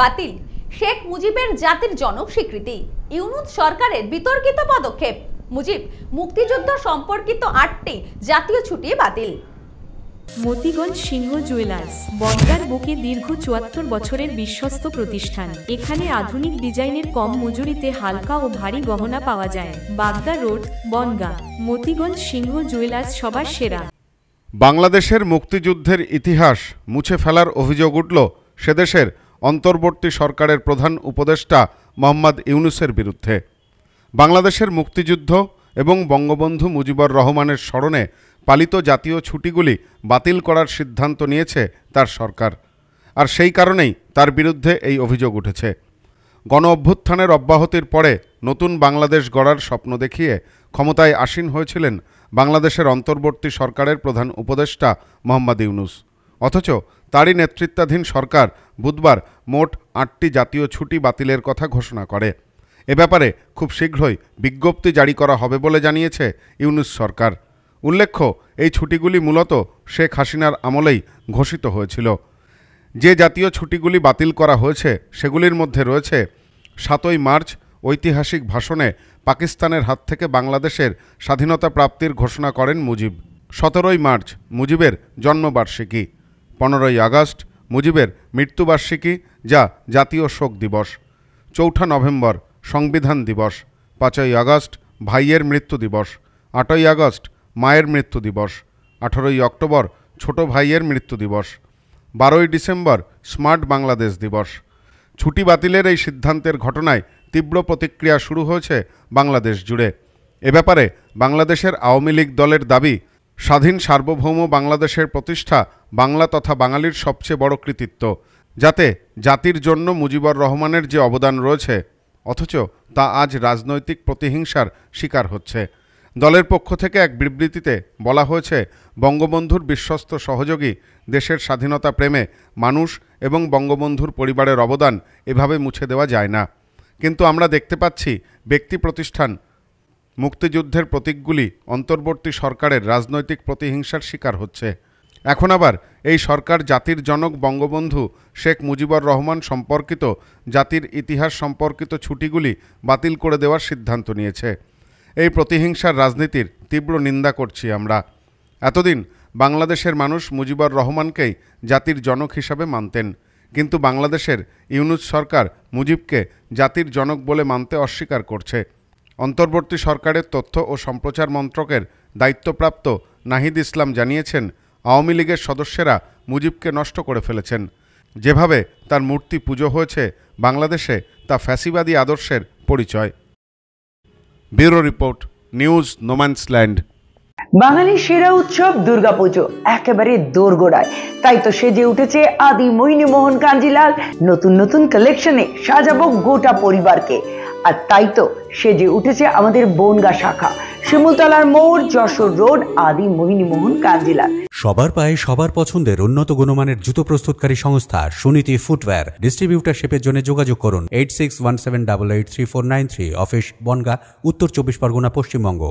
বাতিল শেখ মুজিবের জাতির জনক স্বীকৃতি ইউনুদ সরকারের বিতর্কিত পদক্ষেপ মুজিব মুক্তিযুদ্ধ সম্পর্কিত আটটি জাতীয় ছুটি বাতিল মতিগঞ্জ সিংহ জুয়েলার্স বঙ্গার বুকে দীর্ঘ চুয়াত্তর বছরের বিশ্বস্ত প্রতিষ্ঠান এখানে আধুনিক ডিজাইনের কম মজুরিতে হালকা ও ভারী গহনা পাওয়া যায় বাগদা রোড বনগা মতিগঞ্জ সিংহ জুয়েলার্স সবার সেরা বাংলাদেশের মুক্তিযুদ্ধের ইতিহাস মুছে ফেলার অভিযোগ উঠল সেদেশের অন্তর্বর্তী সরকারের প্রধান উপদেষ্টা মোহাম্মদ ইউনুসের বিরুদ্ধে বাংলাদেশের মুক্তিযুদ্ধ এবং বঙ্গবন্ধু মুজিবুর রহমানের স্মরণে পালিত জাতীয় ছুটিগুলি বাতিল করার সিদ্ধান্ত নিয়েছে তার সরকার আর সেই কারণেই তার বিরুদ্ধে এই অভিযোগ উঠেছে গণ অভ্যুত্থানের অব্যাহতির পরে নতুন বাংলাদেশ গড়ার স্বপ্ন দেখিয়ে ক্ষমতায় আসীন হয়েছিলেন বাংলাদেশের অন্তর্বর্তী সরকারের প্রধান উপদেষ্টা মোহাম্মদ ইউনুস অথচ তারই নেতৃত্বাধীন সরকার বুধবার মোট আটটি জাতীয় ছুটি বাতিলের কথা ঘোষণা করে এ ব্যাপারে খুব শীঘ্রই বিজ্ঞপ্তি জারি করা হবে বলে জানিয়েছে ইউনুস সরকার উল্লেখ্য এই ছুটিগুলি মূলত শেখ হাসিনার আমলেই ঘোষিত হয়েছিল যে জাতীয় ছুটিগুলি বাতিল করা হয়েছে সেগুলির মধ্যে রয়েছে সাতই মার্চ ঐতিহাসিক ভাষণে পাকিস্তানের হাত থেকে বাংলাদেশের স্বাধীনতা প্রাপ্তির ঘোষণা করেন মুজিব সতেরোই মার্চ মুজিবের জন্মবার্ষিকী পনেরোই আগস্ট মুজিবের মৃত্যুবার্ষিকী যা জাতীয় শোক দিবস চৌঠা নভেম্বর সংবিধান দিবস পাঁচই আগস্ট ভাইয়ের মৃত্যু দিবস আটই আগস্ট মায়ের মৃত্যু দিবস আঠেরোই অক্টোবর ছোট ভাইয়ের মৃত্যু দিবস বারোই ডিসেম্বর স্মার্ট বাংলাদেশ দিবস ছুটি বাতিলের এই সিদ্ধান্তের ঘটনায় তীব্র প্রতিক্রিয়া শুরু হয়েছে বাংলাদেশ জুড়ে এ ব্যাপারে বাংলাদেশের আওয়ামী লীগ দলের দাবি স্বাধীন সার্বভৌম বাংলাদেশের প্রতিষ্ঠা বাংলা তথা বাঙালির সবচেয়ে বড় কৃতিত্ব যাতে জাতির জন্য মুজিবর রহমানের যে অবদান রয়েছে অথচ তা আজ রাজনৈতিক প্রতিহিংসার শিকার হচ্ছে দলের পক্ষ থেকে এক বিবৃতিতে বলা হয়েছে বঙ্গবন্ধুর বিশ্বস্ত সহযোগী দেশের স্বাধীনতা প্রেমে মানুষ এবং বঙ্গবন্ধুর পরিবারের অবদান এভাবে মুছে দেওয়া যায় না কিন্তু আমরা দেখতে পাচ্ছি ব্যক্তি প্রতিষ্ঠান মুক্তিযুদ্ধের প্রতীকগুলি অন্তর্বর্তী সরকারের রাজনৈতিক প্রতিহিংসার শিকার হচ্ছে এখন আবার এই সরকার জাতির জনক বঙ্গবন্ধু শেখ মুজিবুর রহমান সম্পর্কিত জাতির ইতিহাস সম্পর্কিত ছুটিগুলি বাতিল করে দেওয়ার সিদ্ধান্ত নিয়েছে এই প্রতিহিংসার রাজনীতির তীব্র নিন্দা করছি আমরা এতদিন বাংলাদেশের মানুষ মুজিবুর রহমানকেই জাতির জনক হিসাবে মানতেন কিন্তু বাংলাদেশের ইউনুস সরকার মুজিবকে জাতির জনক বলে মানতে অস্বীকার করছে অন্তর্বর্তী সরকারের তথ্য ও সম্প্রচার মন্ত্রকের দায়িত্বপ্রাপ্ত নাহিদ ইসলাম জানিয়েছেন আওয়ামী লীগের সদস্যেরা মুজিবকে নষ্ট করে ফেলেছেন যেভাবে তার মূর্তি পুজো হয়েছে বাংলাদেশে তা ফ্যাসিবাদী আদর্শের পরিচয় ব্যুরো রিপোর্ট নিউজ নোম্যান্সল্যান্ড বাঙালি সেরা উৎসব দুর্গাপুজো একেবারে দোরগোড়ায় তাই তো সেজে উঠেছে আদি মোহিনী মোহন কাঞ্জিলাল নতুন নতুন কালেকশনে সাজাবো গোটা পরিবারকে আর তাই তো সে যে উঠেছে আমাদের বনগা শাখা শিমুলতলার মোড় যশোর রোড আদি মোহন কাঞ্জিলার সবার পায়ে সবার পছন্দের উন্নত গুণমানের জুতো প্রস্তুতকারী সংস্থা সুনীতি ফুটওয়্যার ডিস্ট্রিবিউটারশিপের জন্য যোগাযোগ করুন eight six one seven double eight three four nine three office Bongaon Uttar Chabbish Pargana Paschimbanga